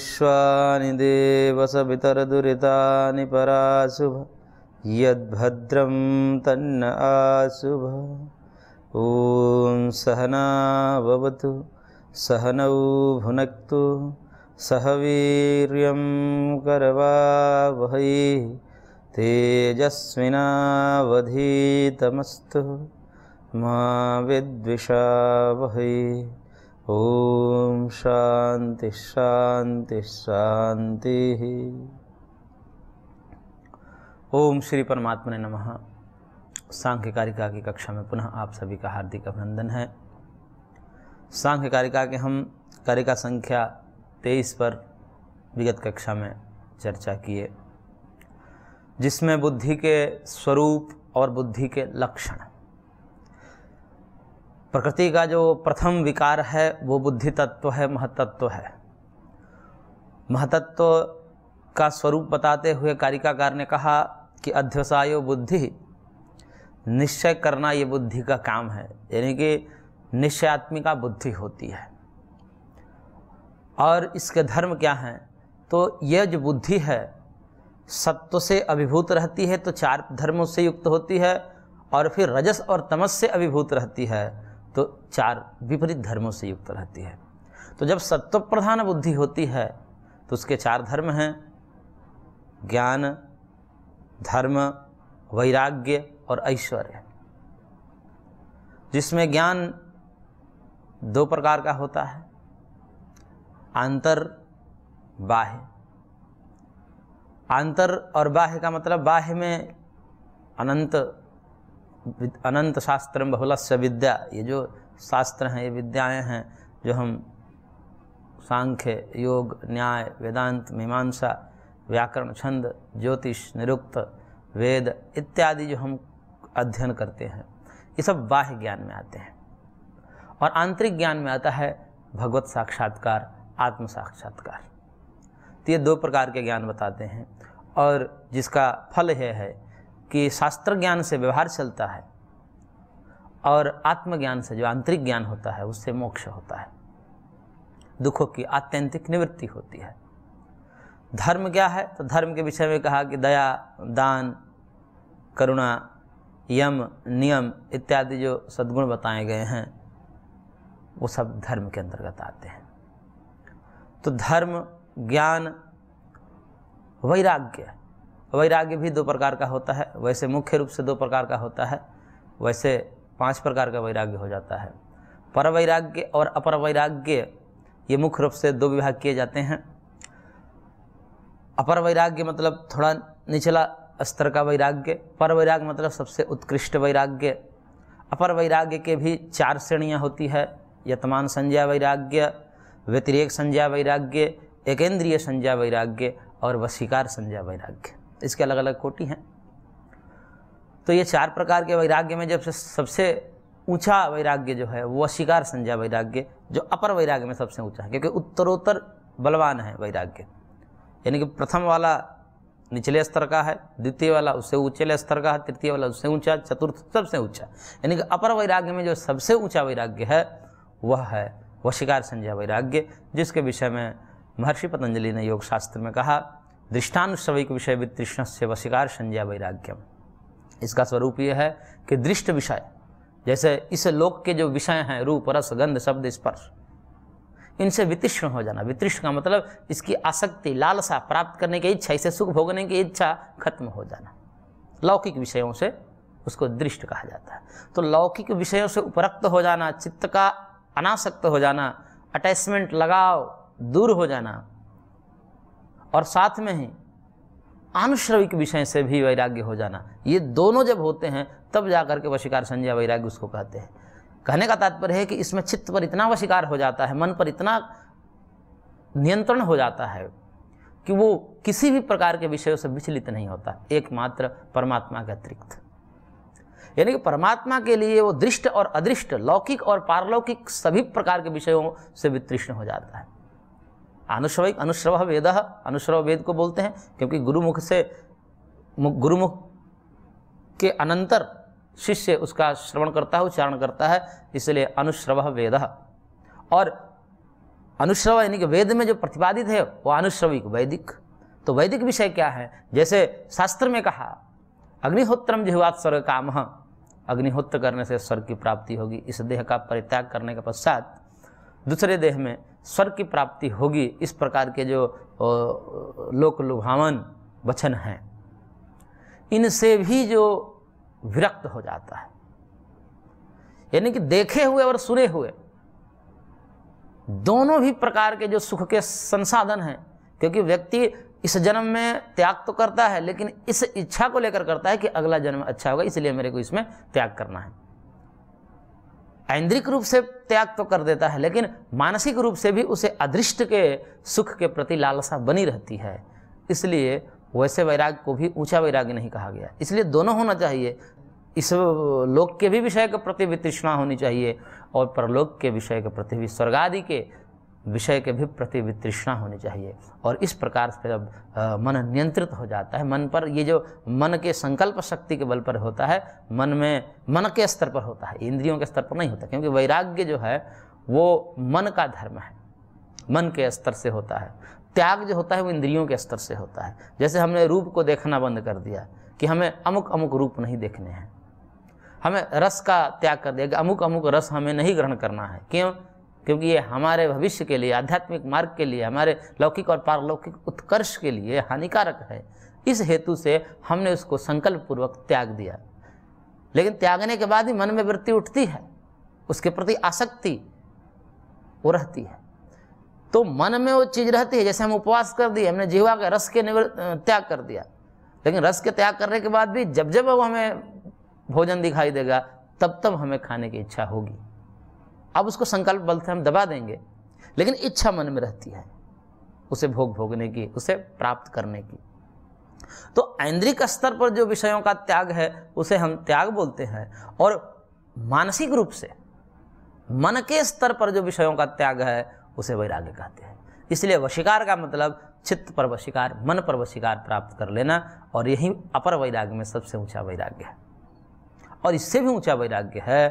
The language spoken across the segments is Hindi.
विश्वानि देवसवितरदुरितानि पराशुभ यद्भद्रं तन्न आशुभ ॐ सहना भवतु सहनौ भुनक्तु सह वीर्यं करवावहै तेजस्विनावधीतमस्तु मा विद्विषावहै ओम शांति शांति शांति ओम श्री परमात्मा ने नम सांख्यकारिका की कक्षा में पुनः आप सभी का हार्दिक अभिनंदन है सांख्यकारिका के हम कारिका संख्या तेईस पर विगत कक्षा में चर्चा किए जिसमें बुद्धि के स्वरूप और बुद्धि के लक्षण प्रकृति का जो प्रथम विकार है वो बुद्धि तत्व है महतत्व है महतत्व का स्वरूप बताते हुए कारिकाकार ने कहा कि अध्यवसायो बुद्धि निश्चय करना ये बुद्धि का काम है यानी कि निश्चयात्मिका बुद्धि होती है और इसके धर्म क्या हैं तो यह जो बुद्धि है सत्व से अभिभूत रहती है तो चार धर्मों से युक्त होती है और फिर रजस और तमस से अभिभूत रहती है तो चार विपरीत धर्मों से युक्त रहती है तो जब सत्व प्रधान बुद्धि होती है तो उसके चार धर्म हैं ज्ञान धर्म वैराग्य और ऐश्वर्य जिसमें ज्ञान दो प्रकार का होता है आंतर बाह्य आंतर और बाह्य का मतलब बाह्य में अनंत अनंत शास्त्र बहुलस्य विद्या ये जो शास्त्र हैं ये विद्याएं हैं जो हम सांख्य योग न्याय वेदांत मीमांसा व्याकरण छंद ज्योतिष निरुक्त वेद इत्यादि जो हम अध्ययन करते हैं ये सब बाह्य ज्ञान में आते हैं और आंतरिक ज्ञान में आता है भगवत साक्षात्कार आत्म साक्षात्कार तो ये दो प्रकार के ज्ञान बताते हैं और जिसका फल यह है, है कि शास्त्र ज्ञान से व्यवहार चलता है और आत्मज्ञान से जो आंतरिक ज्ञान होता है उससे मोक्ष होता है दुखों की आत्यंतिक निवृत्ति होती है धर्म क्या है तो धर्म के विषय में कहा कि दया दान करुणा यम नियम इत्यादि जो सद्गुण बताए गए हैं वो सब धर्म के अंतर्गत आते हैं तो धर्म ज्ञान वैराग्य वैराग्य भी दो प्रकार का होता है वैसे मुख्य रूप से दो प्रकार का होता है वैसे पांच प्रकार का वैराग्य हो जाता है पर वैराग्य और अपर वैराग्य ये मुख्य रूप से दो विभाग किए जाते हैं अपर वैराग्य मतलब थोड़ा निचला स्तर का वैराग्य पर वैराग्य मतलब सबसे उत्कृष्ट वैराग्य अपर वैराग्य के भी चार श्रेणियाँ होती है यतमान संज्ञा वैराग्य व्यतिरेक संज्ञा वैराग्य एकेंद्रीय संज्ञा वैराग्य और वशीकार संज्ञा वैराग्य इसके अलग अलग कोटि हैं तो ये चार प्रकार के वैराग्य में जब सबसे ऊंचा वैराग्य जो है वो शिकार संज्ञा वैराग्य जो अपर वैराग्य में सबसे ऊंचा है क्योंकि उत्तरोत्तर बलवान है वैराग्य यानी कि प्रथम वाला निचले स्तर का है द्वितीय वाला उससे ऊंचे स्तर का है तृतीय वाला उससे ऊंचा चतुर्थ सबसे ऊंचा यानी कि अपर वैराग्य में जो सबसे ऊंचा वैराग्य है वह है वशिकार संजय वैराग्य जिसके विषय में महर्षि पतंजलि ने योग शास्त्र में कहा दृष्टानुसविक विषय वित्रृष्ण से वशिकार संज्ञा वैराग्यम इसका स्वरूप यह है कि दृष्ट विषय जैसे इस लोक के जो विषय हैं रूप रस गंध शब्द स्पर्श इनसे वितृष्ण हो जाना वितृष्ण का मतलब इसकी आसक्ति लालसा प्राप्त करने की इच्छा इसे सुख भोगने की इच्छा खत्म हो जाना लौकिक विषयों से उसको दृष्ट कहा जाता है तो लौकिक विषयों से उपरक्त हो जाना चित्त का अनासक्त हो जाना अटैचमेंट लगाव दूर हो जाना और साथ में ही आनुश्रविक विषय से भी वैराग्य हो जाना ये दोनों जब होते हैं तब जा कर के वशिकार संजय वैराग्य उसको कहते हैं कहने का तात्पर्य है कि इसमें चित्त पर इतना वशिकार हो जाता है मन पर इतना नियंत्रण हो जाता है कि वो किसी भी प्रकार के विषयों से विचलित नहीं होता एकमात्र परमात्मा के अतिरिक्त यानी कि परमात्मा के लिए वो दृष्ट और अदृष्ट लौकिक और पारलौकिक सभी प्रकार के विषयों से वितृष्ण हो जाता है अनुश्रविक अनुश्रव वेद अनुश्रव वेद को बोलते हैं क्योंकि गुरुमुख से गुरुमुख के अनंतर शिष्य उसका श्रवण करता है उच्चारण करता है इसलिए अनुश्रव वेद और अनुश्रव यानी कि वेद में जो प्रतिपादित है वो अनुश्रविक वैदिक तो वैदिक विषय क्या है जैसे शास्त्र में कहा अग्निहोत्रम जिहवात स्वर्ग काम अग्निहोत्र करने से स्वर्ग की प्राप्ति होगी इस देह का परित्याग करने के पश्चात दूसरे देह में स्वर्ग की प्राप्ति होगी इस प्रकार के जो लोक लुभावन वचन हैं इनसे भी जो विरक्त हो जाता है यानी कि देखे हुए और सुने हुए दोनों भी प्रकार के जो सुख के संसाधन हैं क्योंकि व्यक्ति इस जन्म में त्याग तो करता है लेकिन इस इच्छा को लेकर करता है कि अगला जन्म अच्छा होगा इसलिए मेरे को इसमें त्याग करना है ऐन्द्रिक रूप से त्याग तो कर देता है लेकिन मानसिक रूप से भी उसे अदृष्ट के सुख के प्रति लालसा बनी रहती है इसलिए वैसे वैराग को भी ऊंचा वैराग नहीं कहा गया इसलिए दोनों होना चाहिए इस लोक के भी विषय के प्रति भी तृष्णा होनी चाहिए और परलोक के विषय के प्रति भी स्वर्ग आदि के विषय के भी प्रति वितृष्णा होनी चाहिए और इस प्रकार से जब मन नियंत्रित हो जाता है मन पर ये जो मन के संकल्प शक्ति के बल पर होता है मन में मन के स्तर पर होता है इंद्रियों के स्तर पर नहीं होता क्योंकि वैराग्य जो है वो मन का धर्म है मन के स्तर से होता है त्याग जो होता है वो इंद्रियों के स्तर से होता है जैसे हमने रूप को देखना बंद कर दिया कि हमें अमुक अमुक रूप नहीं देखने हैं हमें रस का त्याग कर दिया कि अमुक अमुक रस हमें नहीं ग्रहण करना है क्यों क्योंकि ये हमारे भविष्य के लिए आध्यात्मिक मार्ग के लिए हमारे लौकिक और पारलौकिक उत्कर्ष के लिए हानिकारक है इस हेतु से हमने उसको संकल्प पूर्वक त्याग दिया लेकिन त्यागने के बाद ही मन में वृत्ति उठती है उसके प्रति आसक्ति वो रहती है तो मन में वो चीज़ रहती है जैसे हम उपवास कर दिए हमने जीवा के रस के त्याग कर दिया लेकिन रस के त्याग करने के बाद भी जब जब वो हमें भोजन दिखाई देगा तब तब हमें खाने की इच्छा होगी अब उसको संकल्प बल से हम दबा देंगे लेकिन इच्छा मन में रहती है उसे भोग भोगने की उसे प्राप्त करने की तो ऐन्द्रिक स्तर पर जो विषयों का त्याग है उसे हम त्याग बोलते हैं और मानसिक रूप से मन के स्तर पर जो विषयों का त्याग है उसे वैराग्य कहते हैं इसलिए वशिकार का मतलब चित्त पर वशिकार मन पर वशिकार प्राप्त कर लेना और यही अपर वैराग्य में सबसे ऊंचा वैराग्य है और इससे भी ऊंचा वैराग्य है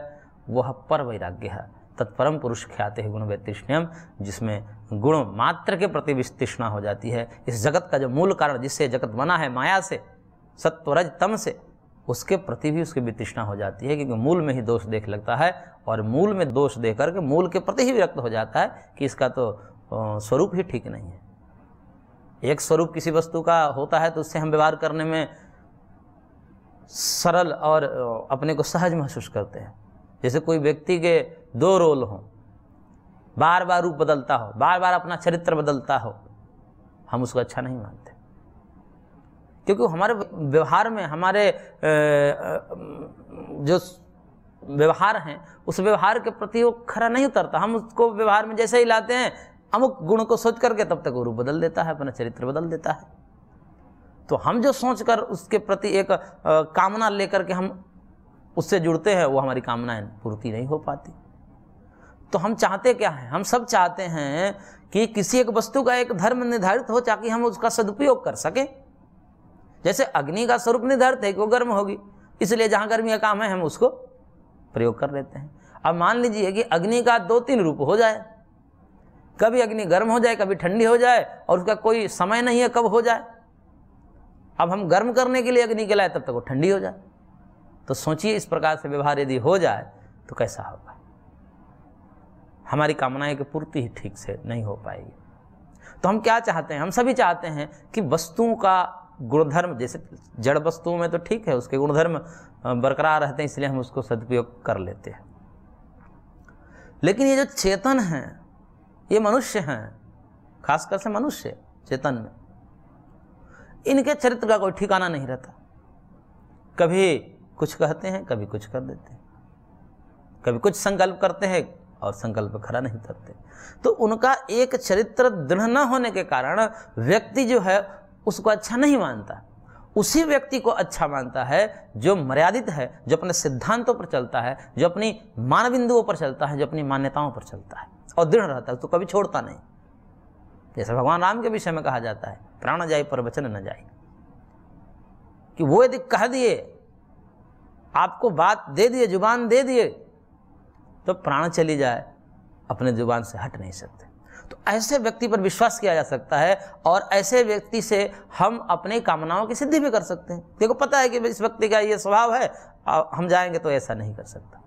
वह पर वैराग्य है तत्परम पुरुष ख्याते है गुण वैतृष्ण्यम जिसमें गुण मात्र के प्रति विस्तृष्णा हो जाती है इस जगत का जो मूल कारण जिससे जगत बना है माया से सत्वरज तम से उसके प्रति भी उसकी वितृष्णा हो जाती है क्योंकि मूल में ही दोष देख लगता है और मूल में दोष दे करके मूल के प्रति ही विरक्त हो जाता है कि इसका तो स्वरूप ही ठीक नहीं है एक स्वरूप किसी वस्तु का होता है तो उससे हम व्यवहार करने में सरल और अपने को सहज महसूस करते हैं जैसे कोई व्यक्ति के दो रोल हों बार बार रूप बदलता हो बार बार अपना चरित्र बदलता हो हम उसको अच्छा नहीं मानते क्योंकि हमारे व्यवहार में हमारे जो व्यवहार हैं उस व्यवहार के प्रति वो खरा नहीं उतरता हम उसको व्यवहार में जैसे ही लाते हैं अमुक गुण को सोच करके तब तक वो रूप बदल देता है अपना चरित्र बदल देता है तो हम जो सोच कर उसके प्रति एक कामना लेकर के हम उससे जुड़ते हैं वो हमारी कामनाएं पूर्ति नहीं हो पाती तो हम चाहते क्या हैं हम सब चाहते हैं कि किसी एक वस्तु का एक धर्म निर्धारित हो ताकि हम उसका सदुपयोग कर सकें जैसे अग्नि का स्वरूप निर्धारित है कि वो गर्म होगी इसलिए जहाँ गर्मी का काम है हम उसको प्रयोग कर लेते हैं अब मान लीजिए कि अग्नि का दो तीन रूप हो जाए कभी अग्नि गर्म हो जाए कभी ठंडी हो जाए और उसका कोई समय नहीं है कब हो जाए अब हम गर्म करने के लिए अग्नि के लाए तब तक वो ठंडी हो जाए तो सोचिए इस प्रकार से व्यवहार यदि हो जाए तो कैसा होगा हमारी कामनाएं की पूर्ति ही ठीक से नहीं हो पाएगी तो हम क्या चाहते हैं हम सभी चाहते हैं कि वस्तुओं का गुणधर्म जैसे जड़ वस्तुओं में तो ठीक है उसके गुणधर्म बरकरार रहते हैं इसलिए हम उसको सदुपयोग कर लेते हैं लेकिन ये जो चेतन है ये मनुष्य हैं खासकर से मनुष्य चेतन में इनके चरित्र का कोई ठिकाना नहीं रहता कभी कुछ कहते हैं कभी कुछ कर देते हैं कभी कुछ संकल्प करते हैं और संकल्प खड़ा नहीं करते तो उनका एक चरित्र दृढ़ न होने के कारण व्यक्ति जो है उसको अच्छा नहीं मानता उसी व्यक्ति को अच्छा मानता है जो मर्यादित है जो अपने सिद्धांतों पर चलता है जो अपनी मान बिंदुओं पर चलता है जो अपनी मान्यताओं पर चलता है और दृढ़ रहता है तो कभी छोड़ता नहीं जैसे भगवान राम के विषय में कहा जाता है प्राण जाए पर वचन न जाए कि वो यदि कह दिए आपको बात दे दिए जुबान दे दिए तो प्राण चली जाए अपने जुबान से हट नहीं सकते तो ऐसे व्यक्ति पर विश्वास किया जा सकता है और ऐसे व्यक्ति से हम अपने कामनाओं की सिद्धि भी कर सकते हैं देखो पता है कि इस व्यक्ति का ये स्वभाव है हम जाएंगे तो ऐसा नहीं कर सकता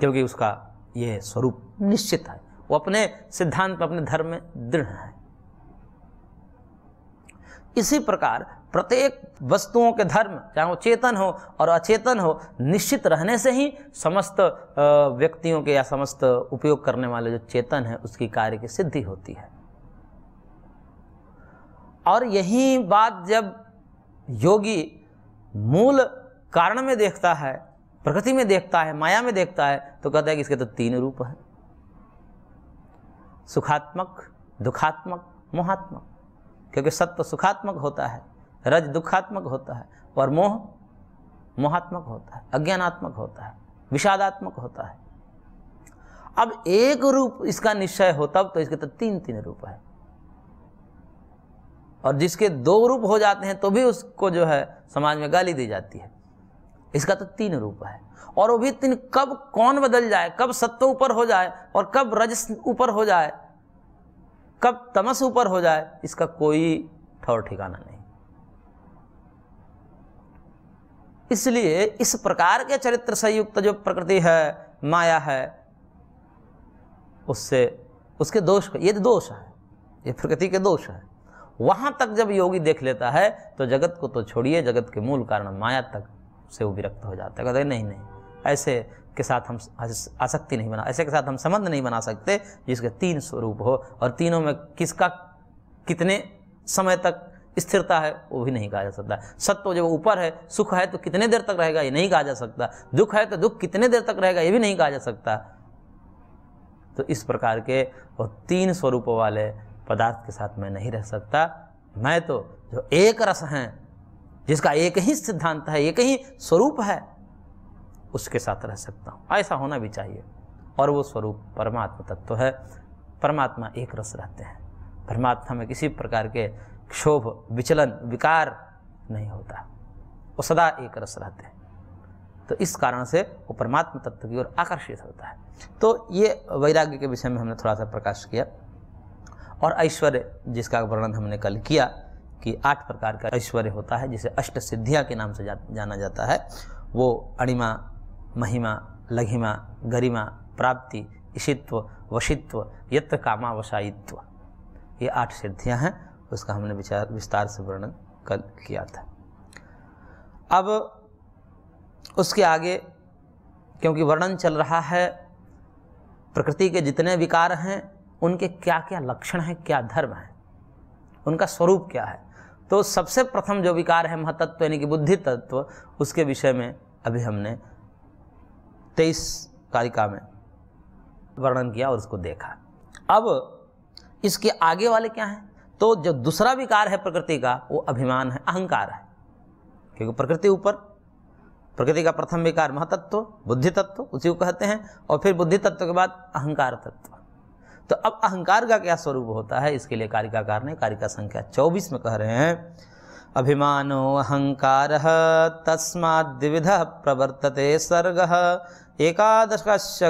क्योंकि उसका यह स्वरूप निश्चित है वो अपने सिद्धांत अपने धर्म में दृढ़ है इसी प्रकार प्रत्येक वस्तुओं के धर्म चाहे वो चेतन हो और अचेतन हो निश्चित रहने से ही समस्त व्यक्तियों के या समस्त उपयोग करने वाले जो चेतन है उसकी कार्य की सिद्धि होती है और यही बात जब योगी मूल कारण में देखता है प्रकृति में देखता है माया में देखता है तो कहता है कि इसके तो तीन रूप हैं सुखात्मक दुखात्मक मोहात्मक क्योंकि सत्य सुखात्मक होता है रज दुखात्मक होता है और मोह मोहात्मक होता है अज्ञानात्मक होता है विषादात्मक होता है अब एक रूप इसका निश्चय होता तो इसके तो तीन तीन रूप है और जिसके दो रूप हो जाते हैं तो भी उसको जो है समाज में गाली दी जाती है इसका तो तीन रूप है और वो भी तीन कब कौन बदल जाए कब सत्व ऊपर हो जाए और कब रज ऊपर हो जाए कब तमस ऊपर हो जाए इसका कोई ठौर ठिकाना नहीं इसलिए इस प्रकार के चरित्र से युक्त जो प्रकृति है माया है उससे उसके दोष ये दोष है ये प्रकृति के दोष है वहाँ तक जब योगी देख लेता है तो जगत को तो छोड़िए जगत के मूल कारण माया तक से वो विरक्त हो जाता है कहते नहीं नहीं ऐसे के साथ हम आसक्ति नहीं बना ऐसे के साथ हम संबंध नहीं बना सकते जिसके तीन स्वरूप हो और तीनों में किसका कितने समय तक स्थिरता है वो भी नहीं कहा जा सकता सत्व जब ऊपर है सुख है तो कितने देर तक रहेगा ये नहीं कहा जा सकता दुख है तो दुख कितने देर तक रहेगा ये भी नहीं कहा जा सकता तो इस प्रकार के वो तीन स्वरूपों वाले पदार्थ के साथ मैं नहीं रह सकता मैं तो जो एक रस हैं जिसका एक ही सिद्धांत है एक ही स्वरूप है उसके साथ रह सकता हूँ ऐसा होना भी चाहिए और वो स्वरूप परमात्मा तत्व है परमात्मा एक रस रहते हैं परमात्मा में किसी प्रकार के क्षोभ विचलन विकार नहीं होता वो सदा एक रस रहते हैं तो इस कारण से वो परमात्म तत्व की ओर आकर्षित होता है तो ये वैराग्य के विषय में हमने थोड़ा सा प्रकाश किया और ऐश्वर्य जिसका वर्णन हमने कल किया कि आठ प्रकार का ऐश्वर्य होता है जिसे अष्ट सिद्धियाँ के नाम से जा, जाना जाता है वो अणिमा महिमा लघिमा गरिमा प्राप्ति ईशित्व वशित्व यत्र कामावसायित्व ये आठ सिद्धियाँ हैं उसका हमने विचार विस्तार से वर्णन कल किया था अब उसके आगे क्योंकि वर्णन चल रहा है प्रकृति के जितने विकार हैं उनके क्या क्या लक्षण हैं क्या धर्म हैं उनका स्वरूप क्या है तो सबसे प्रथम जो विकार है महतत्व यानी कि बुद्धि तत्व उसके विषय में अभी हमने तेईस कारिका में वर्णन किया और उसको देखा अब इसके आगे वाले क्या हैं तो जो दूसरा विकार है प्रकृति का वो अभिमान है अहंकार है क्योंकि प्रकृति ऊपर प्रकृति का प्रथम विकार महातत्व बुद्धि तत्व उसी को कहते हैं और फिर बुद्धि तत्व के बाद अहंकार तत्व तो अब अहंकार का क्या स्वरूप होता है इसके लिए कारिकाकार ने कारिका संख्या चौबीस में कह रहे हैं अभिमानो अहंकार द्विविध प्रवर्तते सर्ग एकादश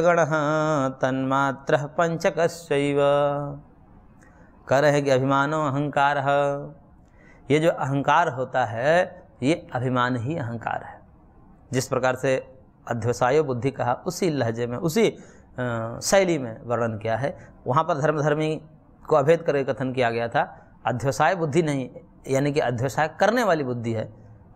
गण तन्मात्र पंचक कह रहे हैं कि अभिमानो अहंकार ये जो अहंकार होता है ये अभिमान ही अहंकार है जिस प्रकार से अध्यवसायो बुद्धि कहा उसी लहजे में उसी शैली में वर्णन किया है वहाँ पर धर्मधर्मी को अभेद करके कथन किया गया था अध्यवसाय बुद्धि नहीं यानी कि अध्यवसाय करने वाली बुद्धि है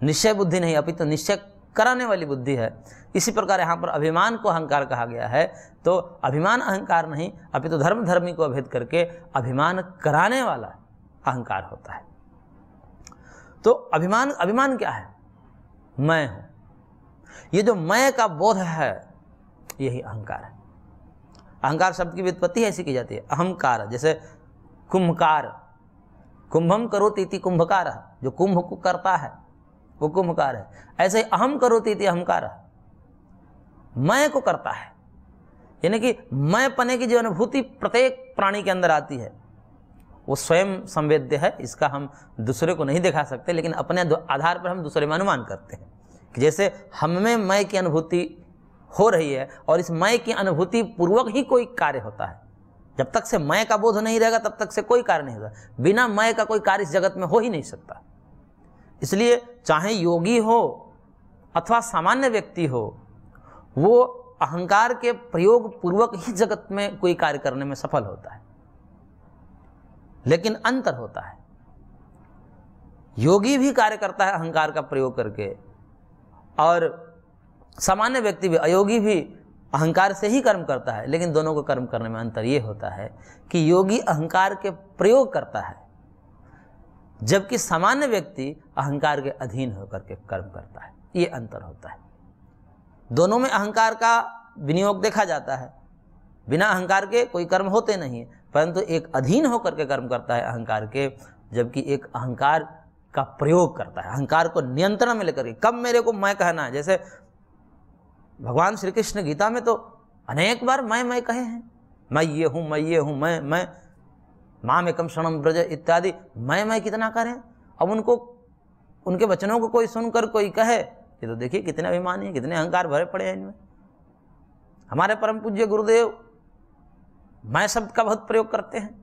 निश्चय बुद्धि नहीं अभी तो निश्चय कराने वाली बुद्धि है इसी प्रकार यहाँ पर अभिमान को अहंकार कहा गया है तो अभिमान अहंकार नहीं अभी तो धर्म धर्मी को अभेद करके अभिमान कराने वाला अहंकार होता है तो अभिमान अभिमान क्या है मैं हूँ ये जो मैं का बोध है यही अहंकार है अहंकार शब्द की व्युत्पत्ति ऐसी की जाती है अहंकार जैसे कुंभकार कुंभम करो तीति कुंभकार जो कुंभ को करता है कुंभकार है ऐसे अहम करो थी अहंकार मैं को करता है यानी कि मैं पने की जो अनुभूति प्रत्येक प्राणी के अंदर आती है वो स्वयं संवेद्य है इसका हम दूसरे को नहीं दिखा सकते लेकिन अपने आधार पर हम दूसरे में अनुमान करते हैं कि जैसे हम में मैं की अनुभूति हो रही है और इस मैं की अनुभूति पूर्वक ही कोई कार्य होता है जब तक से मैं का बोध नहीं रहेगा तब तक से कोई कार्य नहीं होगा बिना मैं का कोई कार्य इस जगत में हो ही नहीं सकता इसलिए चाहे योगी हो अथवा सामान्य व्यक्ति हो वो अहंकार के प्रयोग पूर्वक ही जगत में कोई कार्य करने में सफल होता है लेकिन अंतर होता है योगी भी कार्य करता है अहंकार का प्रयोग करके और सामान्य व्यक्ति भी अयोगी भी अहंकार से ही कर्म करता है लेकिन दोनों को कर्म करने में अंतर ये होता है कि योगी अहंकार के प्रयोग करता है जबकि सामान्य व्यक्ति अहंकार के अधीन होकर के कर्म करता है ये अंतर होता है दोनों में अहंकार का विनियोग देखा जाता है बिना अहंकार के कोई कर्म होते नहीं परंतु एक अधीन होकर के कर्म करता है अहंकार के जबकि एक अहंकार का प्रयोग करता है अहंकार को नियंत्रण में लेकर के कब मेरे को मैं कहना है जैसे भगवान श्री कृष्ण गीता में तो अनेक बार मैं मैं कहे हैं मैं ये हूँ मैं ये हूँ मैं मैं माम एकम क्षणम ब्रज इत्यादि मैं मैं कितना करें अब उनको उनके वचनों को कोई सुनकर कोई कहे ये तो देखिए कितने अभिमानी है कितने अहंकार भरे पड़े हैं इनमें हमारे परम पूज्य गुरुदेव मैं शब्द का बहुत प्रयोग करते हैं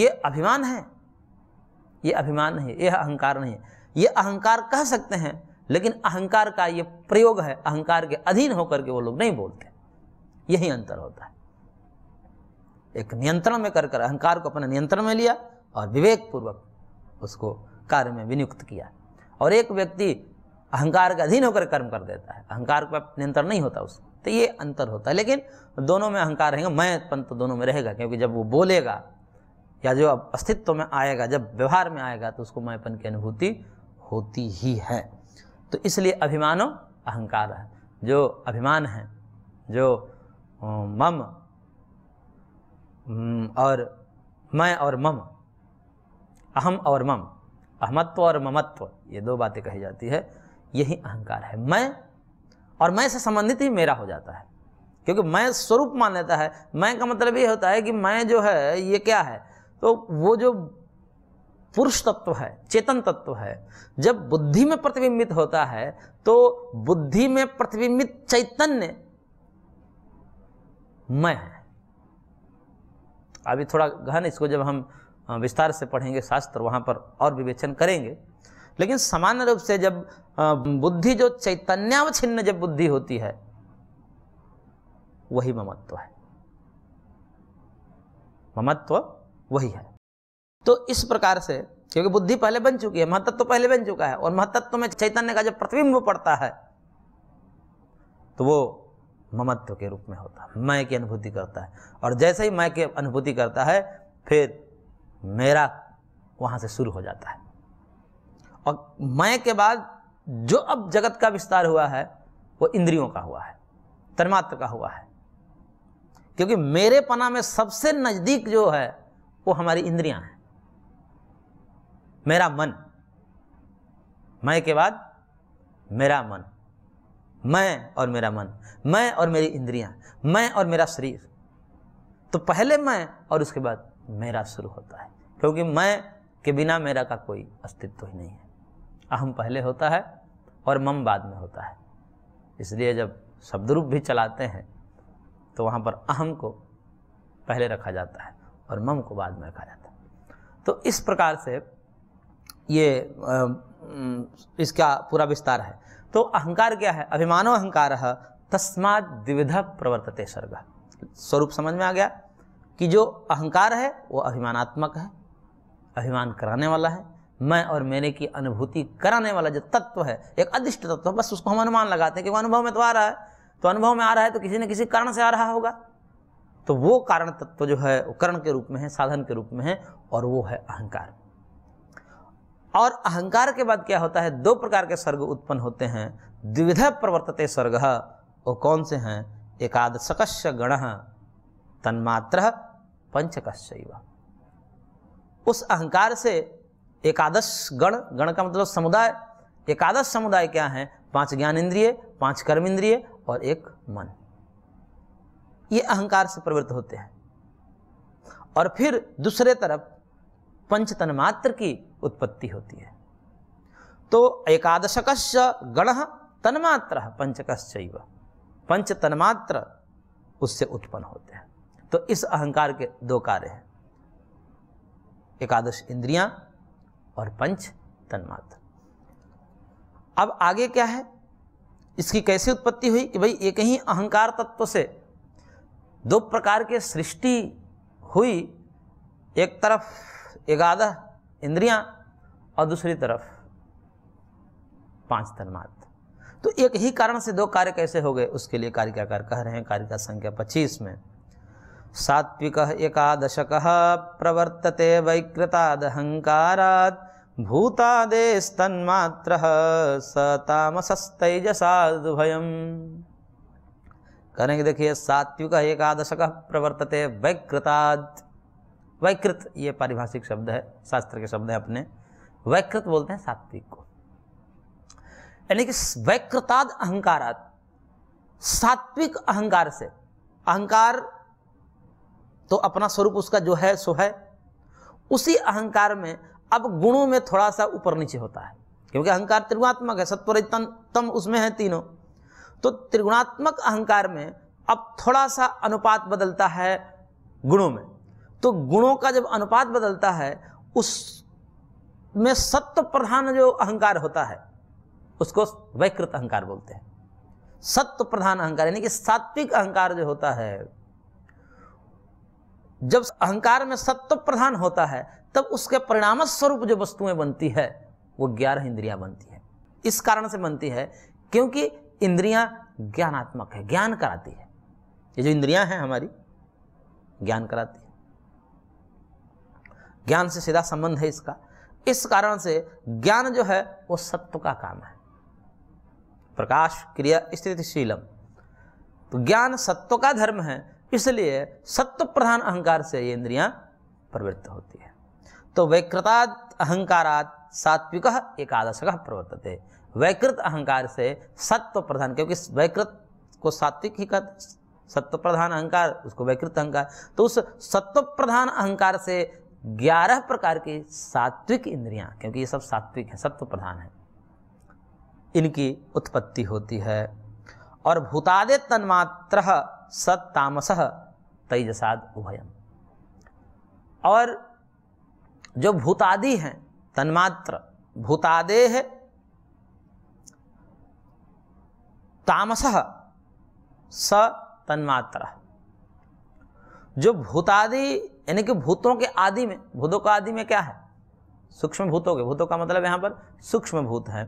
ये अभिमान है ये अभिमान नहीं यह अहंकार नहीं है ये अहंकार कह सकते हैं लेकिन अहंकार का ये प्रयोग है अहंकार के अधीन होकर के वो लोग नहीं बोलते यही अंतर होता है एक नियंत्रण में कर कर अहंकार को अपने नियंत्रण में लिया और विवेक पूर्वक उसको कार्य में विनियुक्त किया और एक व्यक्ति अहंकार के अधीन होकर कर्म कर देता है अहंकार का नियंत्रण नहीं होता उसको तो ये अंतर होता है लेकिन दोनों में अहंकार रहेगा मैं पंत तो दोनों में रहेगा क्योंकि जब वो बोलेगा या जो अब अस्तित्व में आएगा जब व्यवहार में आएगा तो उसको मैंपन की अनुभूति होती ही है तो इसलिए अभिमानों अहंकार है जो अभिमान है जो मम हम्म, और मैं और मम अहम और मम अहमत्व और ममत्व ये दो बातें कही जाती है यही अहंकार है मैं और मैं से संबंधित ही मेरा हो जाता है क्योंकि मैं स्वरूप मान लेता है मैं का मतलब ये होता है कि मैं जो है ये क्या है तो वो जो पुरुष तत्व है चेतन तत्व है जब बुद्धि में प्रतिबिंबित होता है तो बुद्धि में प्रतिबिंबित चैतन्य मैं है अभी थोड़ा गहन इसको जब हम विस्तार से पढ़ेंगे शास्त्र वहाँ पर और विवेचन करेंगे लेकिन सामान्य रूप से जब बुद्धि जो चैतन्यावच्छिन्न जब बुद्धि होती है वही ममत्व है ममत्व वही है तो इस प्रकार से क्योंकि बुद्धि पहले बन चुकी है महत्व तो पहले बन चुका है और महत्त्व में चैतन्य का जब प्रतिबिंब पड़ता है तो वो ममत्व के रूप में होता है मैं की अनुभूति करता है और जैसे ही मैं की अनुभूति करता है फिर मेरा वहाँ से शुरू हो जाता है और मैं के बाद जो अब जगत का विस्तार हुआ है वो इंद्रियों का हुआ है तन्मात्र का हुआ है क्योंकि मेरे पना में सबसे नज़दीक जो है वो हमारी इंद्रियां हैं मेरा मन मैं के बाद मेरा मन मैं और मेरा मन मैं और मेरी इंद्रियां मैं और मेरा शरीर तो पहले मैं और उसके बाद मेरा शुरू होता है क्योंकि मैं के बिना मेरा का कोई अस्तित्व ही नहीं है अहम पहले होता है और मम बाद में होता है इसलिए जब शब्द रूप भी चलाते हैं तो वहाँ पर अहम को पहले रखा जाता है और मम को बाद में रखा जाता है तो इस प्रकार से ये इसका पूरा विस्तार है तो अहंकार क्या है अभिमानो अहंकार तस्मा द्विविध प्रवर्तते स्वर्ग स्वरूप समझ में आ गया कि जो अहंकार है वो अभिमानात्मक है अभिमान कराने वाला है मैं और मेरे की अनुभूति कराने वाला जो तत्व है एक अदिष्ट तत्व बस उसको हम अनुमान लगाते हैं कि वो अनुभव में तो आ रहा है तो अनुभव में आ रहा है तो किसी न किसी कारण से आ रहा होगा तो वो कारण तत्व जो है वो करण के रूप में है साधन के रूप में है और वो है अहंकार और अहंकार के बाद क्या होता है दो प्रकार के स्वर्ग उत्पन्न होते हैं द्विविध प्रवर्तते स्वर्ग वो कौन से हैं एकादशकश गण तन्मात्र पंचकश्चैव उस अहंकार से एकादश गण गण का मतलब समुदाय एकादश समुदाय क्या है पांच ज्ञान इंद्रिय पांच कर्म इंद्रिय और एक मन ये अहंकार से प्रवृत्त होते हैं और फिर दूसरे तरफ पंच मात्र की उत्पत्ति होती है तो एकादशक गण तन्मात्र पंचकश्च पंच तन्मात्र उससे उत्पन्न होते हैं तो इस अहंकार के दो कार्य हैं एकादश इंद्रियां और पंच तन्मात्र अब आगे क्या है इसकी कैसे उत्पत्ति हुई कि भाई एक ही अहंकार तत्व से दो प्रकार के सृष्टि हुई एक तरफ ग्यारह इंद्रियां और दूसरी तरफ पांच तन तो एक ही कारण से दो कार्य कैसे हो गए उसके लिए कारिकाकार कह रहे हैं का संख्या पच्चीस में सात्विक एकादशक प्रवर्तते वैकृतादहंकारात् भूतादेस्तन्मात्र सतामसस्तैजसादुभयम करेंगे देखिए सात्विक एकादशक प्रवर्तते वैकृताद वैकृत ये पारिभाषिक शब्द है शास्त्र के शब्द है अपने वैकृत बोलते हैं सात्विक को यानी कि वैकृताद अहंकारात सात्विक अहंकार से अहंकार तो अपना स्वरूप उसका जो है सो है उसी अहंकार में अब गुणों में थोड़ा सा ऊपर नीचे होता है क्योंकि अहंकार त्रिगुणात्मक है सत्वर तम उसमें है तीनों तो त्रिगुणात्मक अहंकार में अब थोड़ा सा अनुपात बदलता है गुणों में तो गुणों का जब अनुपात बदलता है उस में सत्व प्रधान जो अहंकार होता है उसको वैकृत अहंकार बोलते हैं सत्व प्रधान अहंकार यानी कि सात्विक अहंकार जो होता है जब अहंकार में सत्व प्रधान होता है तब उसके परिणाम स्वरूप जो वस्तुएं बनती है वो ग्यारह इंद्रियां बनती है इस कारण से बनती है क्योंकि इंद्रियां ज्ञानात्मक है ज्ञान कराती है ये जो इंद्रियां हैं हमारी ज्ञान कराती है ज्ञान से सीधा संबंध है इसका इस कारण से ज्ञान जो है वो सत्व का काम है प्रकाश क्रिया स्थितिशीलम तो ज्ञान सत्व का धर्म है इसलिए सत्व प्रधान अहंकार से ये इंद्रियां प्रवृत्त होती है तो वैकृता अहंकारात सात्विक एकादशक प्रवर्तते वैकृत अहंकार से सत्व प्रधान क्योंकि वैकृत को सात्विक ही कहते सत्व प्रधान अहंकार उसको वैकृत अहंकार तो उस सत्व प्रधान अहंकार से ग्यारह प्रकार के सात्विक इंद्रियां क्योंकि ये सब सात्विक हैं सत्व तो प्रधान है इनकी उत्पत्ति होती है और भूतादे तन्मात्र सत्तामस तेजसाद उभयम और जो भूतादि हैं तन्मात्र भूतादे है तामस स तन्मात्र जो भूतादि यानी कि भूतों के आदि में भूतों का आदि में क्या है सूक्ष्म भूतों के भूतों का मतलब यहाँ पर सूक्ष्म भूत है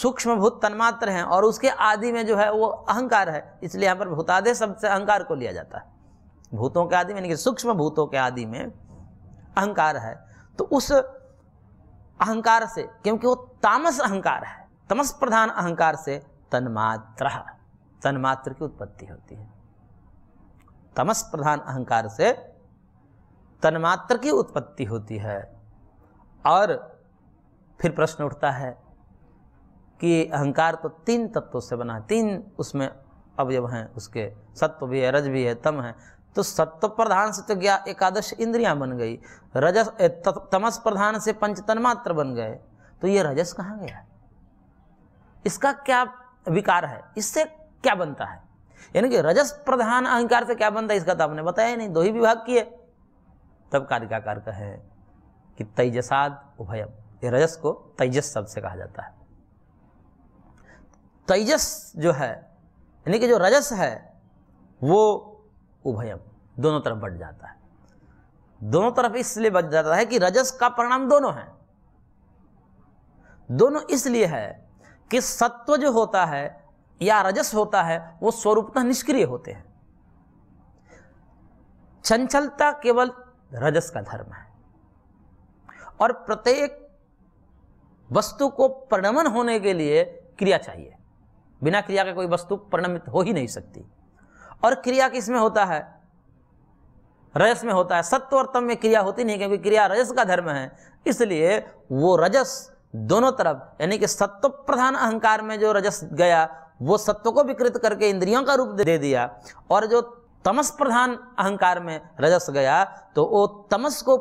सूक्ष्म भूत तन्मात्र हैं और उसके आदि में जो है वो अहंकार है इसलिए यहाँ पर भूतादे शब्द से अहंकार को लिया जाता है भूतों के आदि में यानी कि सूक्ष्म भूतों के आदि में अहंकार है तो उस अहंकार से क्योंकि वो तामस अहंकार है तमस प्रधान अहंकार से तन्मात्र तन्मात्र की उत्पत्ति होती है तमस प्रधान अहंकार से तन्मात्र की उत्पत्ति होती है और फिर प्रश्न उठता है कि अहंकार तो तीन तत्वों से बना तीन उसमें अवयव हैं उसके सत्व भी है रज भी है तम है तो सत्व प्रधान से तो ज्ञा एकादश इंद्रियां बन गई रजस तमस प्रधान से पंच तन्मात्र बन गए तो ये रजस कहाँ गया इसका क्या विकार है इससे क्या बनता है यानी कि रजस प्रधान अहंकार से क्या बनता है इसका तो आपने बताया नहीं दो ही विभाग किए तब कारिकाकार का है कि तेजसाद उभयम ये रजस को तेजस शब्द से कहा जाता है तेजस जो है यानी कि जो रजस है वो उभयम दोनों तरफ बढ़ जाता है दोनों तरफ इसलिए बच जाता है कि रजस का परिणाम दोनों है दोनों इसलिए है कि सत्व जो होता है या रजस होता है वो स्वरूपतः तो निष्क्रिय होते हैं चंचलता केवल रजस का धर्म है और प्रत्येक वस्तु को प्रणमन होने के लिए क्रिया चाहिए बिना क्रिया के कोई वस्तु प्रणमित हो ही नहीं सकती और क्रिया किस में होता है रजस में होता है सत्व और तम में क्रिया होती नहीं क्योंकि क्रिया रजस का धर्म है इसलिए वो रजस दोनों तरफ यानी कि सत्व प्रधान अहंकार में जो रजस गया वो सत्व को विकृत करके इंद्रियों का रूप दे दिया और जो तमस प्रधान अहंकार में रजस गया तो वो तमस को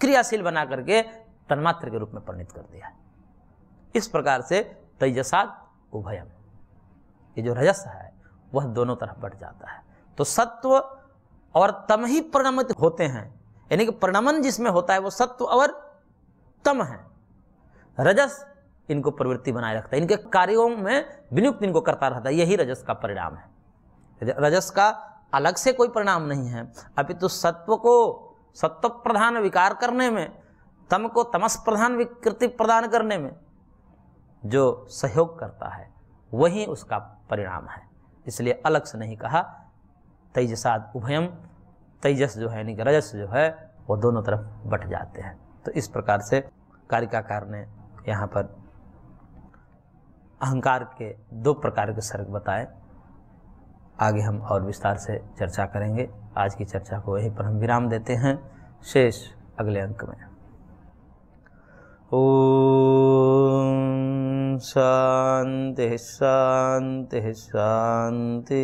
क्रियाशील बना करके तन्मात्र के रूप में परिणित कर दिया इस प्रकार से तेजसात उभयम ये जो रजस है वह दोनों तरफ बढ़ जाता है तो सत्व और तम ही प्रणमित होते हैं यानी कि प्रणमन जिसमें होता है वो सत्व और तम है रजस इनको प्रवृत्ति बनाए रखता है इनके कार्यों में विनियुक्त इनको करता रहता है यही रजस का परिणाम है रजस का अलग से कोई परिणाम नहीं है अभी तो सत्व को सत्व प्रधान विकार करने में तम को तमस प्रधान विकृति प्रदान करने में जो सहयोग करता है वही उसका परिणाम है इसलिए अलग से नहीं कहा तेजसाद उभयम तेजस जो है यानी कि रजस जो है वो दोनों तरफ बट जाते हैं तो इस प्रकार से कारिकाकार ने यहाँ पर अहंकार के दो प्रकार के सर्ग बताए आगे हम और विस्तार से चर्चा करेंगे आज की चर्चा को यहीं पर हम विराम देते हैं शेष अगले अंक में शांति शांति शांति